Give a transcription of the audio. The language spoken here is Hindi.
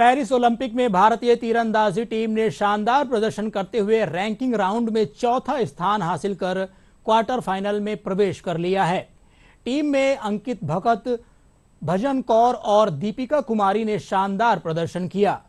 पेरिस ओलंपिक में भारतीय तीरंदाजी टीम ने शानदार प्रदर्शन करते हुए रैंकिंग राउंड में चौथा स्थान हासिल कर क्वार्टर फाइनल में प्रवेश कर लिया है टीम में अंकित भगत भजन कौर और दीपिका कुमारी ने शानदार प्रदर्शन किया